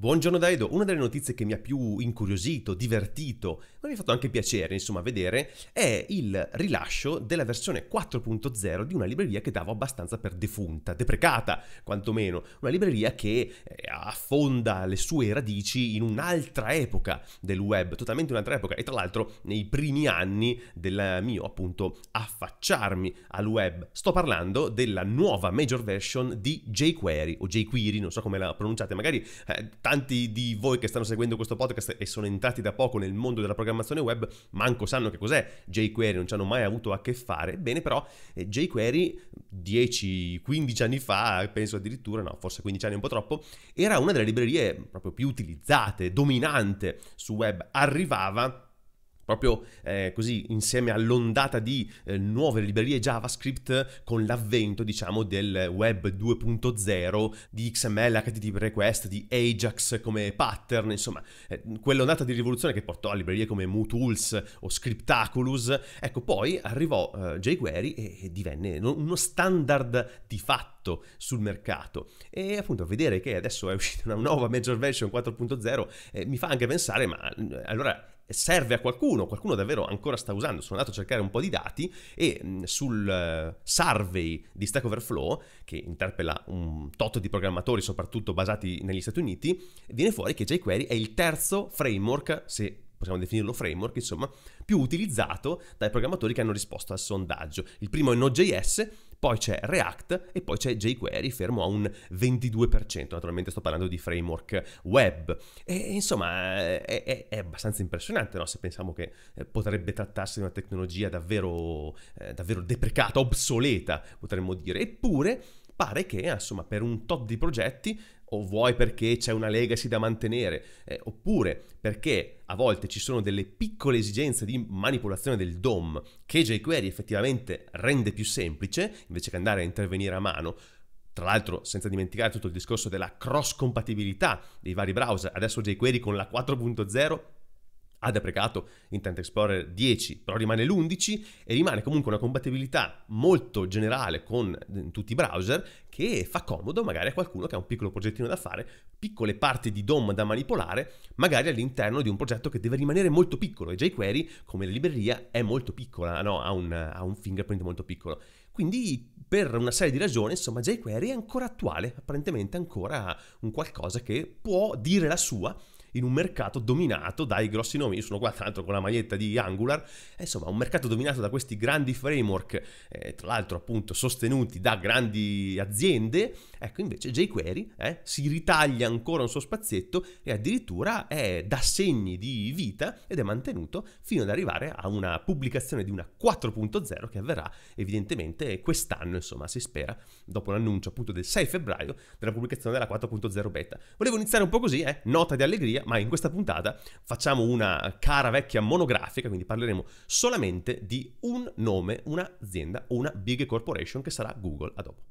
Buongiorno Daido, una delle notizie che mi ha più incuriosito, divertito, ma mi ha fatto anche piacere, insomma, vedere, è il rilascio della versione 4.0 di una libreria che davo abbastanza per defunta, deprecata, quantomeno, una libreria che eh, affonda le sue radici in un'altra epoca del web, totalmente un'altra epoca, e tra l'altro nei primi anni del mio, appunto, affacciarmi al web. Sto parlando della nuova major version di jQuery, o jQuery, non so come la pronunciate, magari... Eh, tanti di voi che stanno seguendo questo podcast e sono entrati da poco nel mondo della programmazione web manco sanno che cos'è jQuery, non ci hanno mai avuto a che fare. Bene, però eh, jQuery 10-15 anni fa, penso addirittura, no, forse 15 anni è un po' troppo, era una delle librerie proprio più utilizzate, dominante su web, arrivava proprio eh, così insieme all'ondata di eh, nuove librerie JavaScript con l'avvento diciamo del web 2.0 di XML, HTTP request, di Ajax come pattern, insomma eh, quell'ondata di rivoluzione che portò a librerie come MooTools o Scriptaculous, ecco poi arrivò eh, jQuery e, e divenne uno standard di fatto sul mercato e appunto vedere che adesso è uscita una nuova major version 4.0 eh, mi fa anche pensare ma allora serve a qualcuno, qualcuno davvero ancora sta usando. Sono andato a cercare un po' di dati e mm, sul eh, survey di Stack Overflow, che interpella un tot di programmatori, soprattutto basati negli Stati Uniti, viene fuori che jQuery è il terzo framework, se possiamo definirlo framework, insomma, più utilizzato dai programmatori che hanno risposto al sondaggio. Il primo è Node.js, poi c'è React e poi c'è jQuery fermo a un 22%, naturalmente sto parlando di framework web. E insomma è, è, è abbastanza impressionante no? se pensiamo che eh, potrebbe trattarsi di una tecnologia davvero, eh, davvero deprecata, obsoleta potremmo dire, eppure pare che insomma per un tot di progetti o vuoi perché c'è una legacy da mantenere, eh, oppure perché a volte ci sono delle piccole esigenze di manipolazione del DOM che jQuery effettivamente rende più semplice, invece che andare a intervenire a mano. Tra l'altro, senza dimenticare tutto il discorso della cross compatibilità dei vari browser, adesso jQuery con la 4.0 ha deprecato Internet Explorer 10, però rimane l'11 e rimane comunque una compatibilità molto generale con mm, tutti i browser che fa comodo magari a qualcuno che ha un piccolo progettino da fare, piccole parti di DOM da manipolare, magari all'interno di un progetto che deve rimanere molto piccolo e jQuery come libreria è molto piccola, no? ha, un, ha un fingerprint molto piccolo. Quindi per una serie di ragioni, insomma, jQuery è ancora attuale, apparentemente ancora un qualcosa che può dire la sua in un mercato dominato dai grossi nomi. Io sono qua tra l'altro con la maglietta di Angular, e, insomma un mercato dominato da questi grandi framework, eh, tra l'altro appunto sostenuti da grandi aziende, ecco invece jQuery eh, si ritaglia ancora un suo spazietto e addirittura è da segni di vita ed è mantenuto fino ad arrivare a una pubblicazione di una 4.0 che avverrà evidentemente quest'anno, insomma si spera, dopo l'annuncio appunto del 6 febbraio della pubblicazione della 4.0 beta. Volevo iniziare un po' così, eh, nota di allegria storia, ma in questa puntata facciamo una cara vecchia monografica, quindi parleremo solamente di un nome, un'azienda una big corporation che sarà Google a dopo.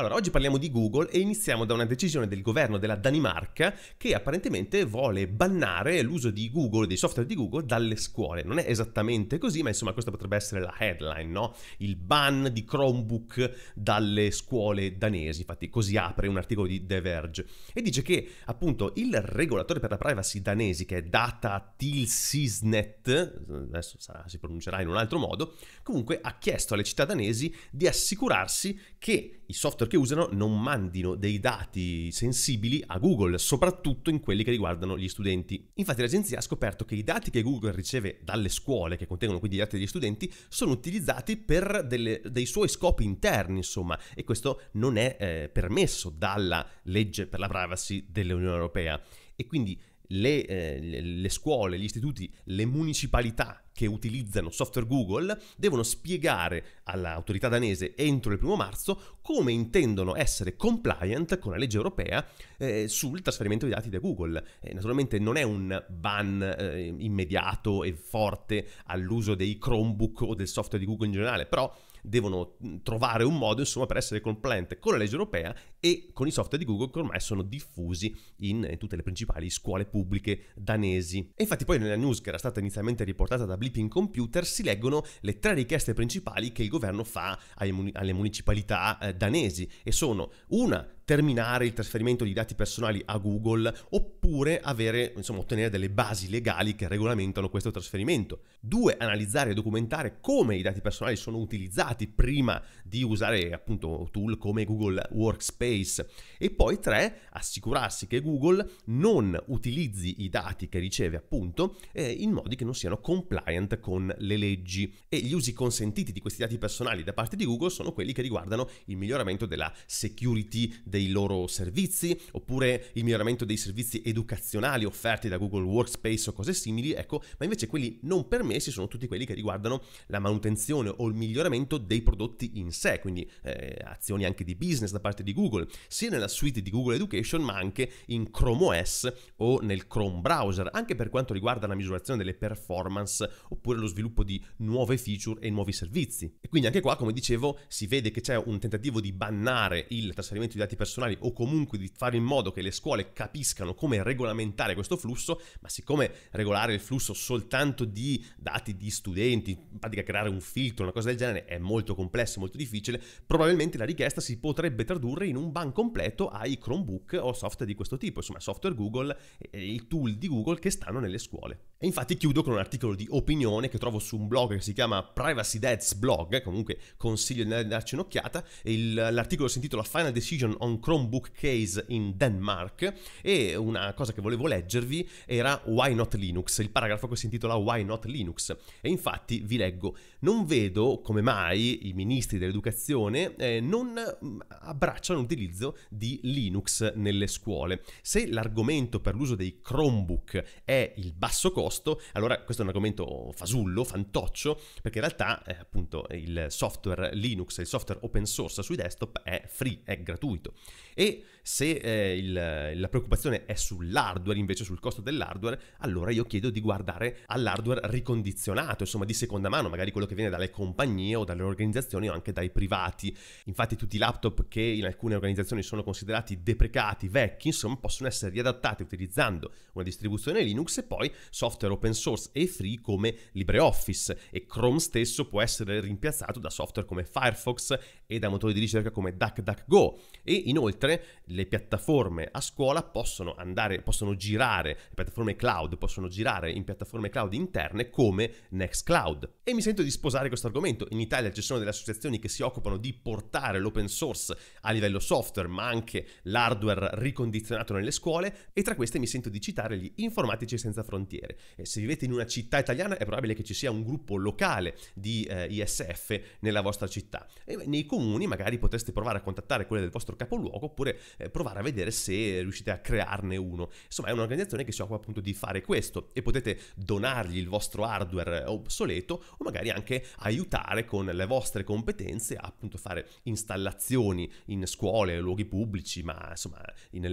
Allora, oggi parliamo di Google e iniziamo da una decisione del governo della Danimarca che apparentemente vuole bannare l'uso di Google, dei software di Google, dalle scuole. Non è esattamente così, ma insomma questa potrebbe essere la headline, no? Il ban di Chromebook dalle scuole danesi. Infatti così apre un articolo di The Verge e dice che appunto il regolatore per la privacy danesi, che è Data Tilsysnet, adesso sarà, si pronuncerà in un altro modo, comunque ha chiesto alle città danesi di assicurarsi che i software che usano non mandino dei dati sensibili a Google, soprattutto in quelli che riguardano gli studenti. Infatti l'agenzia ha scoperto che i dati che Google riceve dalle scuole, che contengono quindi i dati degli studenti, sono utilizzati per delle, dei suoi scopi interni, insomma, e questo non è eh, permesso dalla legge per la privacy dell'Unione Europea. E quindi le, eh, le, scuole, gli istituti, le municipalità che utilizzano software Google devono spiegare all'autorità danese entro il primo marzo come intendono essere compliant con la legge europea eh, sul trasferimento di dati da Google. Eh, naturalmente non è un ban eh, immediato e forte all'uso dei Chromebook o del software di Google in generale, però devono mm, trovare un modo insomma per essere compliant con la legge europea e con i software di Google che ormai sono diffusi in eh, tutte le principali scuole pubbliche danesi. E infatti poi nella news che era stata inizialmente riportata da Blipping Computer si leggono le tre richieste principali che il governo fa alle municipalità eh, danesi e sono una terminare il trasferimento di dati personali a Google oppure avere, insomma, ottenere delle basi legali che regolamentano questo trasferimento. Due, Analizzare e documentare come i dati personali sono utilizzati prima di usare appunto tool come Google Workspace database. E poi 3. Assicurarsi che Google non utilizzi i dati che riceve appunto eh, in modi che non siano compliant con le leggi. E gli usi consentiti di questi dati personali da parte di Google sono quelli che riguardano il miglioramento della security dei loro servizi, oppure il miglioramento dei servizi educazionali offerti da Google Workspace o cose simili, ecco, ma invece quelli non permessi sono tutti quelli che riguardano la manutenzione o il miglioramento dei prodotti in sé, quindi eh, azioni anche di business da parte di Google Google, sia nella suite di Google Education ma anche in Chrome OS o nel Chrome browser, anche per quanto riguarda la misurazione delle performance oppure lo sviluppo di nuove feature e nuovi servizi. E quindi anche qua, come dicevo, si vede che c'è un tentativo di bannare il trasferimento di dati personali o comunque di fare in modo che le scuole capiscano come regolamentare questo flusso, ma siccome regolare il flusso soltanto di dati di studenti, in pratica creare un filtro, una cosa del genere, è molto complesso, molto difficile, probabilmente la richiesta si potrebbe tradurre in un ban completo ai Chromebook o software di questo tipo, insomma software Google, eh, i tool di Google che stanno nelle scuole. E infatti chiudo con un articolo di opinione che trovo su un blog che si chiama Privacy Death's Blog, comunque consiglio di darci un'occhiata, il, l'articolo si intitola Final Decision on Chromebook Case in Denmark e una cosa che volevo leggervi era Why Not Linux, il paragrafo che si intitola Why Not Linux. E infatti vi leggo, non vedo come mai i ministri dell'educazione eh, non mm, abbracciano l'utilizzo di Linux nelle scuole. Se l'argomento per l'uso dei Chromebook è il basso costo, costo. Allora, questo è un argomento fasullo, fantoccio, perché in realtà eh, appunto il software Linux, il software open source sui desktop è free, è gratuito. E se eh, il, la preoccupazione è sull'hardware, invece sul costo dell'hardware, allora io chiedo di guardare all'hardware ricondizionato, insomma di seconda mano, magari quello che viene dalle compagnie o dalle organizzazioni o anche dai privati. Infatti tutti i laptop che in alcune organizzazioni sono considerati deprecati, vecchi, insomma possono essere riadattati utilizzando una distribuzione Linux e poi software open source e free come LibreOffice e Chrome stesso può essere rimpiazzato da software come Firefox, e da motori di ricerca come DuckDuckGo e inoltre le piattaforme a scuola possono andare, possono girare, le piattaforme cloud possono girare in piattaforme cloud interne come Nextcloud. E mi sento di sposare questo argomento, in Italia ci sono delle associazioni che si occupano di portare l'open source a livello software ma anche l'hardware ricondizionato nelle scuole e tra queste mi sento di citare gli Informatici Senza Frontiere. E se vivete in una città italiana è probabile che ci sia un gruppo locale di eh, ISF nella vostra città. E nei comuni comuni, magari potreste provare a contattare quelle del vostro capoluogo oppure eh, provare a vedere se riuscite a crearne uno. Insomma, è un'organizzazione che si occupa appunto di fare questo e potete donargli il vostro hardware eh, obsoleto o magari anche aiutare con le vostre competenze a appunto fare installazioni in scuole, luoghi pubblici, ma insomma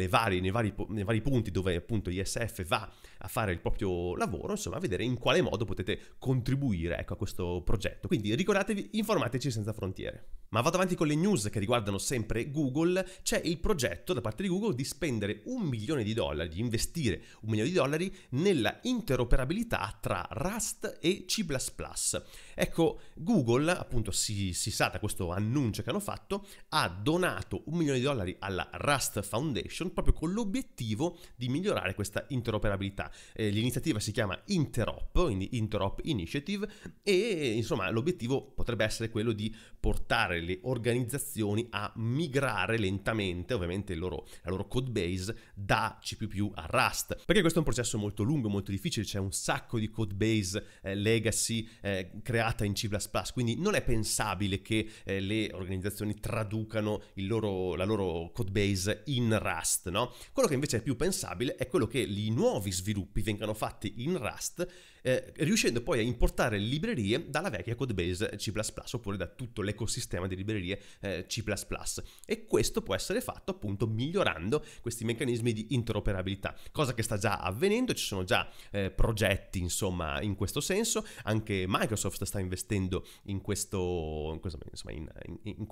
varie, nei, vari, nei vari punti dove appunto ISF va a fare il proprio lavoro, insomma, a vedere in quale modo potete contribuire ecco, a questo progetto. Quindi ricordatevi, informateci senza frontiere. Ma vado avanti con le news che riguardano sempre Google, c'è il progetto da parte di Google di spendere un milione di dollari, di investire un milione di dollari nella interoperabilità tra Rust e C++. Ecco, Google, appunto si, si sa da questo annuncio che hanno fatto, ha donato un milione di dollari alla Rust Foundation proprio con l'obiettivo di migliorare questa interoperabilità. Eh, l'iniziativa si chiama Interop, quindi Interop Initiative, e insomma l'obiettivo potrebbe essere quello di portare aiutare le organizzazioni a migrare lentamente, ovviamente, loro, la loro code base da C a Rust. Perché questo è un processo molto lungo, molto difficile, c'è un sacco di code base eh, legacy eh, creata in C, quindi non è pensabile che eh, le organizzazioni traducano loro, la loro code base in Rust, no? Quello che invece è più pensabile è quello che i nuovi sviluppi vengano fatti in Rust eh, riuscendo poi a importare librerie dalla vecchia codebase C++ oppure da tutto l'ecosistema di librerie eh, C++. E questo può essere fatto appunto migliorando questi meccanismi di interoperabilità, cosa che sta già avvenendo, ci sono già eh, progetti insomma in questo senso, anche Microsoft sta investendo in questo, in questo insomma, in, in, in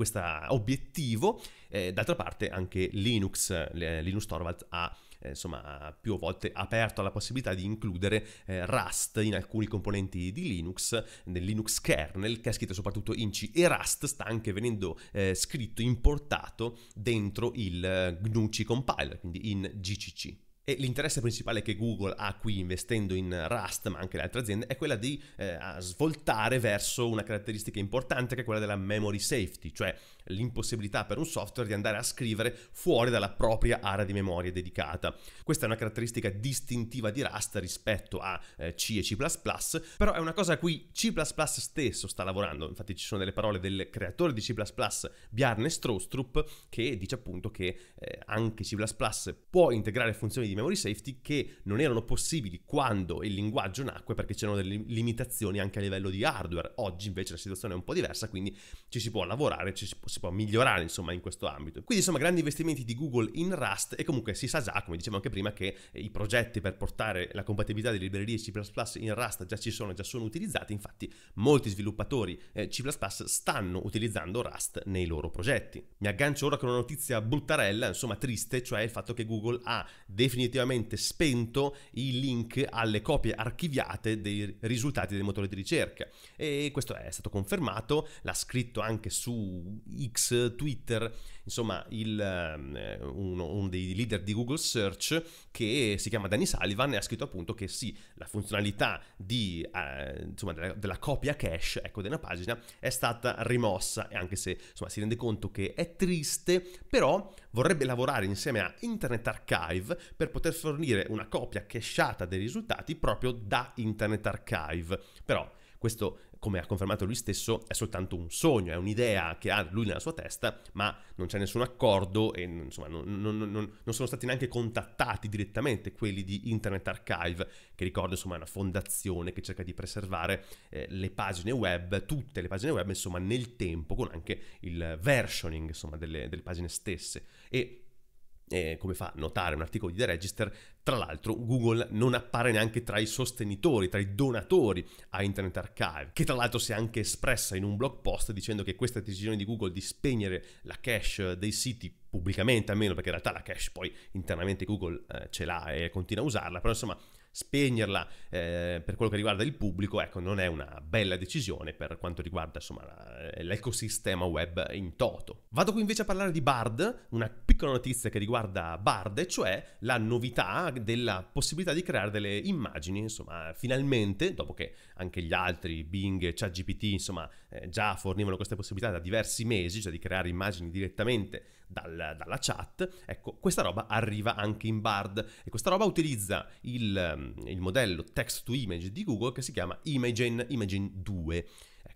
obiettivo, eh, d'altra parte anche Linux, Linus Torvalds ha eh, insomma, più volte aperto alla possibilità di includere eh, Rust in alcuni componenti di Linux, nel Linux kernel, che è scritto soprattutto in C, e Rust sta anche venendo eh, scritto, importato dentro il eh, GNUC compiler, quindi in GCC. E l'interesse principale che Google ha qui investendo in Rust, ma anche le altre aziende, è quella di eh, svoltare verso una caratteristica importante che è quella della memory safety, cioè l'impossibilità per un software di andare a scrivere fuori dalla propria area di memoria dedicata. Questa è una caratteristica distintiva di Rust rispetto a eh, C e C++, però è una cosa a cui C++ stesso sta lavorando, infatti ci sono delle parole del creatore di C++, Bjarne Strostrup, che dice appunto che eh, anche C++ può integrare funzioni di di memory safety che non erano possibili quando il linguaggio nacque perché c'erano delle limitazioni anche a livello di hardware. Oggi invece la situazione è un po' diversa, quindi ci si può lavorare, ci si può, si può migliorare insomma in questo ambito. Quindi insomma grandi investimenti di Google in Rust e comunque si sa già, come dicevo anche prima, che eh, i progetti per portare la compatibilità delle librerie C++ in Rust già ci sono, già sono utilizzati, infatti molti sviluppatori eh, C++ stanno utilizzando Rust nei loro progetti. Mi aggancio ora con una notizia buttarella, insomma triste, cioè il fatto che Google ha definito definitivamente spento i link alle copie archiviate dei risultati del motore di ricerca. E questo è stato confermato, l'ha scritto anche su X, Twitter, insomma il, ehm, uno, uno, dei leader di Google Search che si chiama Danny Sullivan e ha scritto appunto che sì, la funzionalità di, eh, insomma, della, della, copia cache ecco, della pagina è stata rimossa e anche se insomma, si rende conto che è triste, però vorrebbe lavorare insieme a Internet Archive per poter fornire una copia cacheata dei risultati proprio da Internet Archive. Però questo, come ha confermato lui stesso, è soltanto un sogno, è un'idea che ha lui nella sua testa, ma non c'è nessun accordo e insomma, non, non, non, non, sono stati neanche contattati direttamente quelli di Internet Archive, che ricordo insomma è una fondazione che cerca di preservare eh, le pagine web, tutte le pagine web, insomma nel tempo, con anche il versioning insomma, delle, delle pagine stesse. E eh, come fa a notare un articolo di The Register, tra l'altro Google non appare neanche tra i sostenitori, tra i donatori a Internet Archive, che tra l'altro si è anche espressa in un blog post dicendo che questa decisione di Google di spegnere la cache dei siti pubblicamente, almeno perché in realtà la cache poi internamente Google eh, ce l'ha e continua a usarla, però insomma spegnerla eh, per quello che riguarda il pubblico, ecco, non è una bella decisione per quanto riguarda insomma, eh, l'ecosistema web in toto. Vado qui invece a parlare di Bard, una piccola notizia che riguarda Bard, cioè la novità della possibilità di creare delle immagini, insomma, finalmente, dopo che anche gli altri, Bing, ChatGPT, insomma, eh, già fornivano queste possibilità da diversi mesi, cioè di creare immagini direttamente dal, dalla chat, ecco, questa roba arriva anche in Bard e questa roba utilizza il, ehm, il modello text to image di Google che si chiama Imagen, Imagen 2.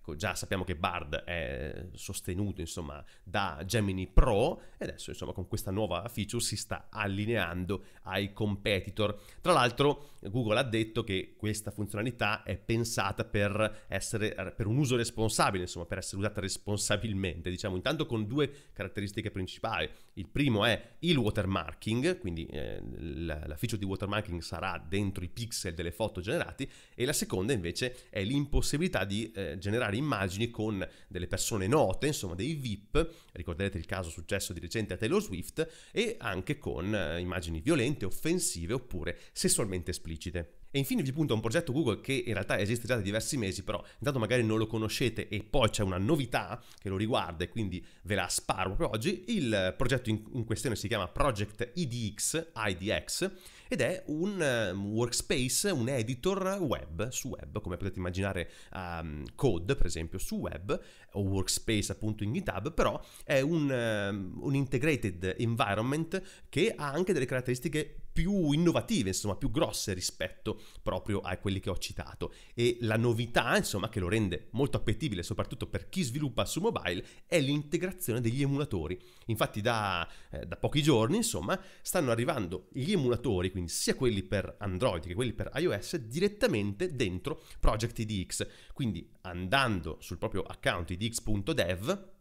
Ecco, già sappiamo che Bard è sostenuto insomma, da Gemini Pro e adesso insomma, con questa nuova feature si sta allineando ai competitor. Tra l'altro Google ha detto che questa funzionalità è pensata per, essere, per un uso responsabile, insomma, per essere usata responsabilmente, diciamo intanto con due caratteristiche principali. Il primo è il watermarking, quindi eh, la, la feature di watermarking sarà dentro i pixel delle foto generati e la seconda invece è l'impossibilità di eh, generare immagini con delle persone note, insomma dei VIP, ricorderete il caso successo di recente a Taylor Swift, e anche con eh, immagini violente, offensive oppure sessualmente esplicite. E infine vi punto a un progetto Google che in realtà esiste già da diversi mesi, però intanto magari non lo conoscete e poi c'è una novità che lo riguarda e quindi ve la sparo proprio oggi. Il progetto in, in questione si chiama Project IDX, IDX ed è un ehm, workspace, un editor web su web, come potete immaginare um, code per esempio su web o workspace appunto in GitHub, però è un, um, un integrated environment che ha anche delle caratteristiche più innovative, insomma, più grosse rispetto proprio a quelli che ho citato. E la novità, insomma, che lo rende molto appetibile, soprattutto per chi sviluppa su mobile, è l'integrazione degli emulatori. Infatti, da, eh, da pochi giorni, insomma, stanno arrivando gli emulatori, quindi sia quelli per Android che quelli per iOS, direttamente dentro Project IDX. Quindi andando sul proprio account idx.dev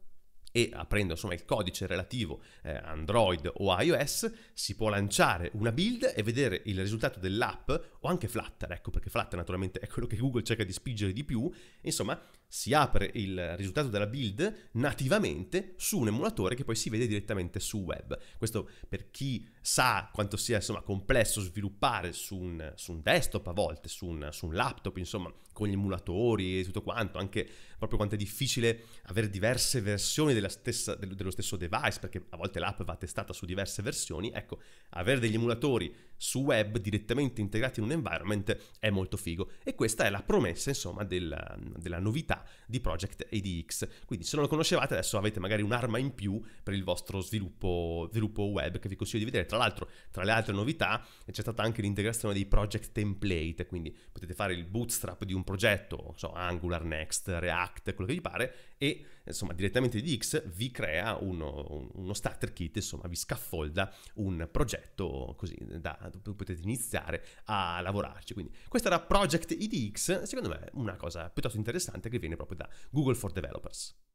e aprendo insomma il codice relativo eh, Android o iOS si può lanciare una build e vedere il risultato dell'app o anche Flutter, ecco perché Flutter naturalmente è quello che Google cerca di spingere di più, insomma si apre il risultato della build nativamente su un emulatore che poi si vede direttamente sul web. Questo per chi sa quanto sia insomma, complesso sviluppare su un, su un, desktop a volte, su un, su un laptop, insomma, con gli emulatori e tutto quanto, anche proprio quanto è difficile avere diverse versioni stessa, dello stesso device, perché a volte l'app va testata su diverse versioni, ecco, avere degli emulatori su web direttamente integrati in un environment è molto figo e questa è la promessa insomma della, della novità di Project ADX quindi se non lo conoscevate adesso avete magari un'arma in più per il vostro sviluppo, sviluppo web che vi consiglio di vedere tra l'altro tra le altre novità c'è stata anche l'integrazione dei project template quindi potete fare il bootstrap di un progetto non so, Angular, Next, React quello che vi pare e insomma direttamente di X vi crea uno, uno starter kit, insomma vi scaffolda un progetto così da, potete iniziare a lavorarci. Quindi questa era Project IDX, secondo me una cosa piuttosto interessante che viene proprio da Google for Developers.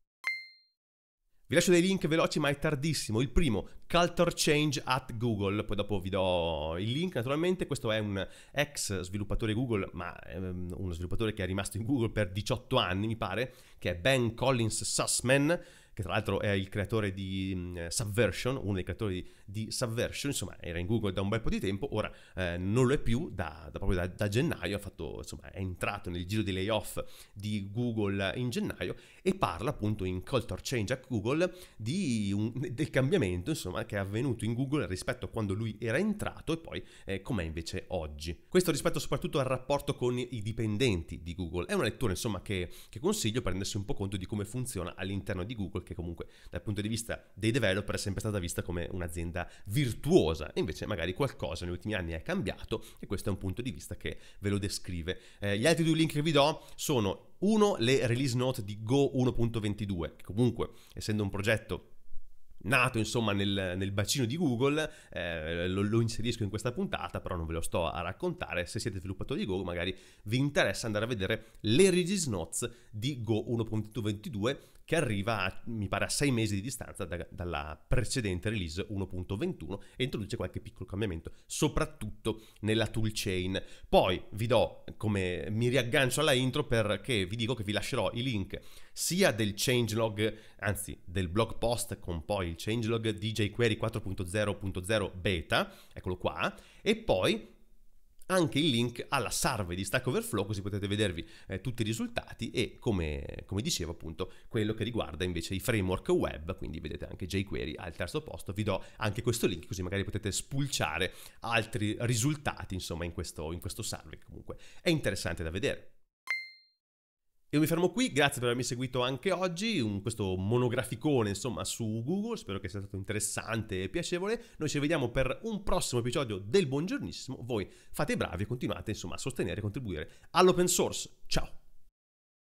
Vi lascio dei link veloci, ma è tardissimo. Il primo, Culture Change at Google, poi dopo vi do il link. Naturalmente, questo è un ex sviluppatore Google, ma ehm, uno sviluppatore che è rimasto in Google per 18 anni, mi pare, che è Ben Collins Sussman che tra l'altro è il creatore di mm, Subversion, uno dei creatori di di Subversion, insomma era in Google da un bel po' di tempo, ora eh, non lo è più, da, da proprio da, da gennaio, fatto, insomma, è entrato nel giro di layoff di Google in gennaio e parla appunto in Culture Change a Google un, del cambiamento insomma, che è avvenuto in Google rispetto a quando lui era entrato e poi eh, com'è invece oggi. Questo rispetto soprattutto al rapporto con i dipendenti di Google, è una lettura insomma che, che consiglio per rendersi un po' conto di come funziona all'interno di Google che comunque dal punto di vista dei developer è sempre stata vista come un'azienda un'azienda virtuosa, invece magari qualcosa negli ultimi anni è cambiato e questo è un punto di vista che ve lo descrive. Eh, gli altri due link che vi do sono uno le release note di Go 1.22, che comunque essendo un progetto nato insomma nel, nel, bacino di Google, eh, lo, lo, inserisco in questa puntata, però non ve lo sto a raccontare, se siete sviluppatori di Go magari vi interessa andare a vedere le release notes di Go 1.22 che arriva a, mi pare, a 6 mesi di distanza da, dalla precedente release 1.21 e introduce qualche piccolo cambiamento, soprattutto nella toolchain. Poi vi do, come mi riaggancio alla intro, perché vi dico che vi lascerò i link sia del changelog, anzi del blog post con poi il changelog di jQuery 4.0.0 beta, eccolo qua, e poi anche il link alla salve di Stack Overflow così potete vedervi eh, tutti i risultati e come, come, dicevo appunto quello che riguarda invece i framework web, quindi vedete anche jQuery al terzo posto, vi do anche questo link così magari potete spulciare altri risultati insomma in questo, in questo salve comunque è interessante da vedere. Io mi fermo qui, grazie per avermi seguito anche oggi, un, questo monograficone insomma su Google, spero che sia stato interessante e piacevole, noi ci vediamo per un prossimo episodio del Buongiornissimo, voi fate i bravi e continuate insomma a sostenere e contribuire all'open source, ciao!